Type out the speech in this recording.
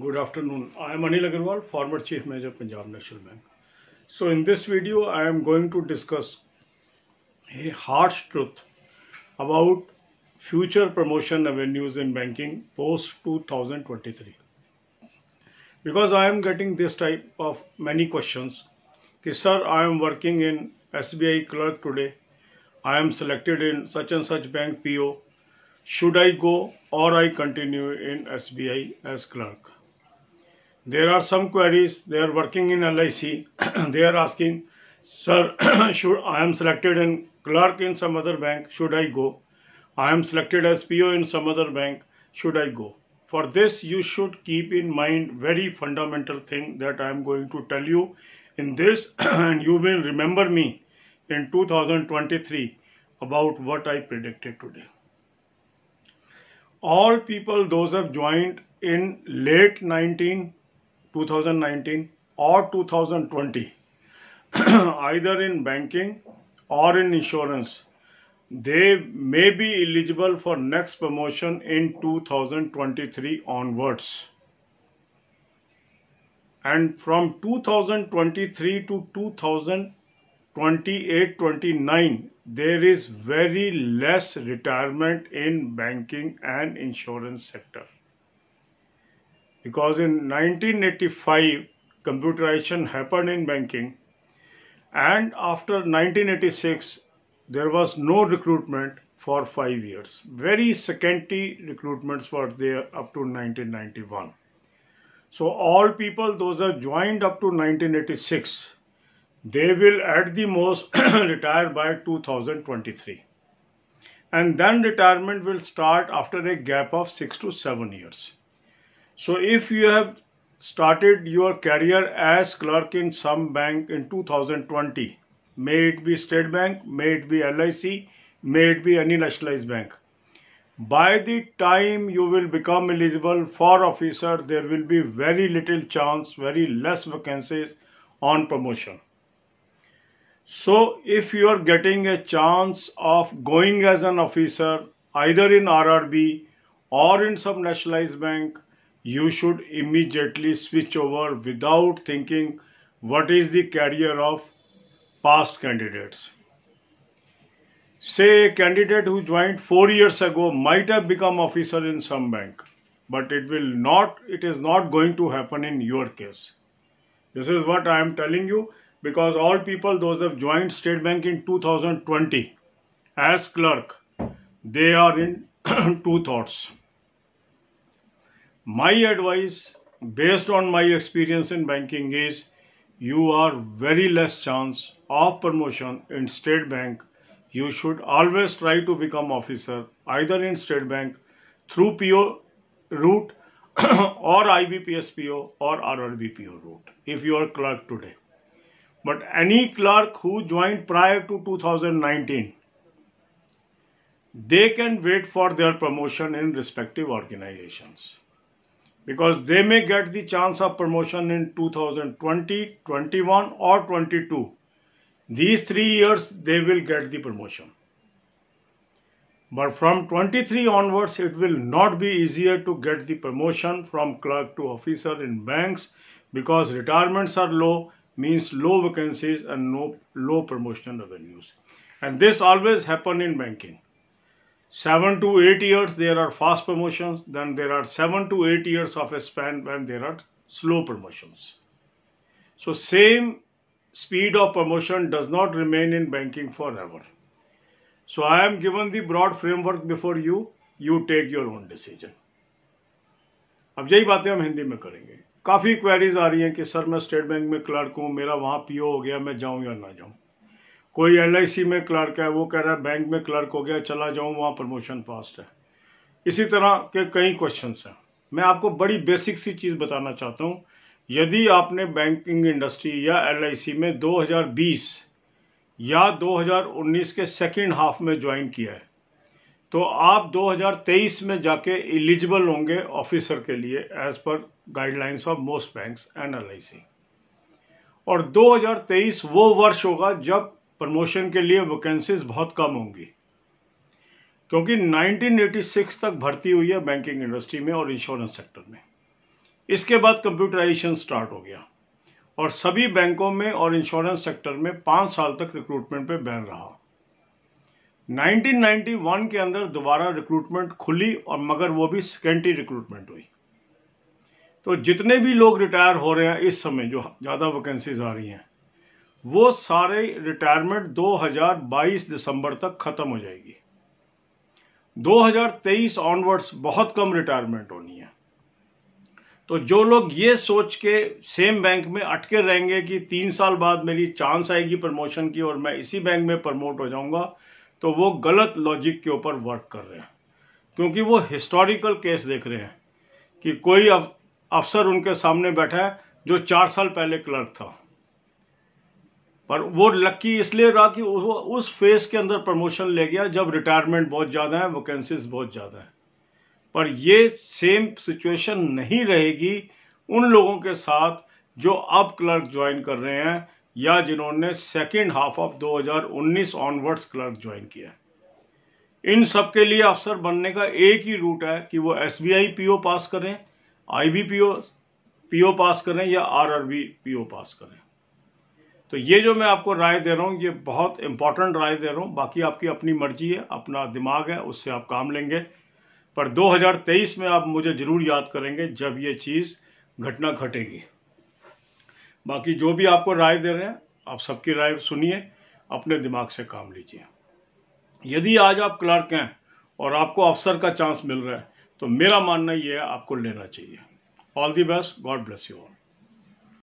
Good afternoon. I am Anil Agarwal, former Chief Manager Punjab National Bank. So in this video, I am going to discuss a harsh truth about future promotion avenues in banking post 2023. Because I am getting this type of many questions. sir, I am working in SBI clerk today. I am selected in such and such bank PO should I go or I continue in SBI as clerk? There are some queries, they are working in LIC, they are asking, sir, should I am selected in clerk in some other bank, should I go? I am selected as PO in some other bank, should I go? For this, you should keep in mind very fundamental thing that I am going to tell you in this and you will remember me in 2023 about what I predicted today all people those have joined in late 19 2019 or 2020 either in banking or in insurance they may be eligible for next promotion in 2023 onwards and from 2023 to 2000 28 29 there is very less retirement in banking and insurance sector because in 1985 computerization happened in banking and after 1986 there was no recruitment for 5 years very scanty recruitments were there up to 1991 so all people those are joined up to 1986 they will at the most retire by 2023 and then retirement will start after a gap of 6 to 7 years so if you have started your career as clerk in some bank in 2020 may it be state bank may it be lic may it be any nationalized bank by the time you will become eligible for officer there will be very little chance very less vacancies on promotion so if you are getting a chance of going as an officer either in RRB or in some nationalized bank, you should immediately switch over without thinking what is the career of past candidates. Say a candidate who joined four years ago might have become officer in some bank, but it will not, it is not going to happen in your case. This is what I am telling you because all people those have joined State Bank in 2020 as clerk, they are in two thoughts. My advice based on my experience in banking is you are very less chance of promotion in State Bank. You should always try to become officer either in State Bank through PO route or IBPSPO or RRBPO route if you are clerk today but any clerk who joined prior to 2019 they can wait for their promotion in respective organizations because they may get the chance of promotion in 2020 21 or 22 these 3 years they will get the promotion but from 23 onwards it will not be easier to get the promotion from clerk to officer in banks because retirements are low means low vacancies and no, low promotional revenues. And this always happen in banking. 7 to 8 years there are fast promotions, then there are 7 to 8 years of a span when there are slow promotions. So same speed of promotion does not remain in banking forever. So I am given the broad framework before you, you take your own decision. अब यही बातें हम हिंदी में करेंगे काफ़ी queries आ रही हैं कि सर मैं स्टेट बैंक में क्लर्क हूँ मेरा वहाँ पीओ हो गया मैं जाऊँ या ना जाऊँ कोई एल में क्लर्क है वो कह रहा है बैंक में क्लर्क हो गया चला जाऊँ वहाँ प्रमोशन फास्ट है इसी तरह के कई क्वेश्चन हैं मैं आपको बड़ी बेसिक सी चीज़ बताना चाहता हूँ यदि आपने बैंकिंग इंडस्ट्री या एल में 2020 या 2019 के सेकेंड हाफ में ज्वाइन किया है तो आप 2023 में जाके एलिजिबल होंगे ऑफिसर के लिए as per guidelines of most banks and L और 2023 वो वर्ष होगा जब प्रमोशन के लिए वैकेंसीज बहुत कम होंगी क्योंकि 1986 तक भर्ती हुई है बैंकिंग इंडस्ट्री में और इंश्योरेंस सेक्टर में इसके बाद कंप्यूटराइजेशन स्टार्ट हो गया और सभी बैंकों में और इंश्योरेंस सेक्टर में पाँच साल तक रिक्रूटमेंट पे बैन रहा 1991 के अंदर दोबारा रिक्रूटमेंट खुली और मगर वो भी सेकेंडरी रिक्रूटमेंट हुई तो जितने भी लोग रिटायर हो रहे हैं इस समय जो ज़्यादा वैकेंसीज आ रही हैं वो सारे रिटायरमेंट 2022 दिसंबर तक ख़त्म हो जाएगी 2023 ऑनवर्ड्स बहुत कम रिटायरमेंट होनी है तो जो लोग ये सोच के सेम बैंक में अटके रहेंगे कि तीन साल बाद मेरी चांस आएगी प्रमोशन की और मैं इसी बैंक में प्रमोट हो जाऊंगा तो वो गलत लॉजिक के ऊपर वर्क कर रहे हैं क्योंकि वो हिस्टोरिकल केस देख रहे हैं कि कोई अफसर उनके सामने बैठा है जो चार साल पहले क्लर्क था पर वो लकी इसलिए रहा कि वो उस फेस के अंदर प्रमोशन ले गया जब रिटायरमेंट बहुत ज़्यादा है वैकेंसीज बहुत ज़्यादा है पर ये सेम सिचुएशन नहीं रहेगी उन लोगों के साथ जो अब क्लर्क ज्वाइन कर रहे हैं या जिन्होंने second half of 2019 onwards clerk join किया इन सब के लिए अफसर बनने का एक ही रूट है कि वो S B I P O pass करें I B P O P O pass करें या R R B P O pass करें तो ये जो मैं आपको राय दे रहा हूँ ये बहुत इंपॉर्टेंट राय दे रहा हूँ बाकी आपकी अपनी मर्जी है अपना दिमाग है उससे आप काम लेंगे पर 2023 में आप मुझे ज़रूर याद करेंगे जब ये चीज़ घटना घटेगी बाकी जो भी आपको राय दे रहे हैं आप सबकी राय सुनिए अपने दिमाग से काम लीजिए यदि आज आप क्लर्क हैं और आपको अफसर का चांस मिल रहा है तो मेरा मानना ये है आपको लेना चाहिए all the best God bless you all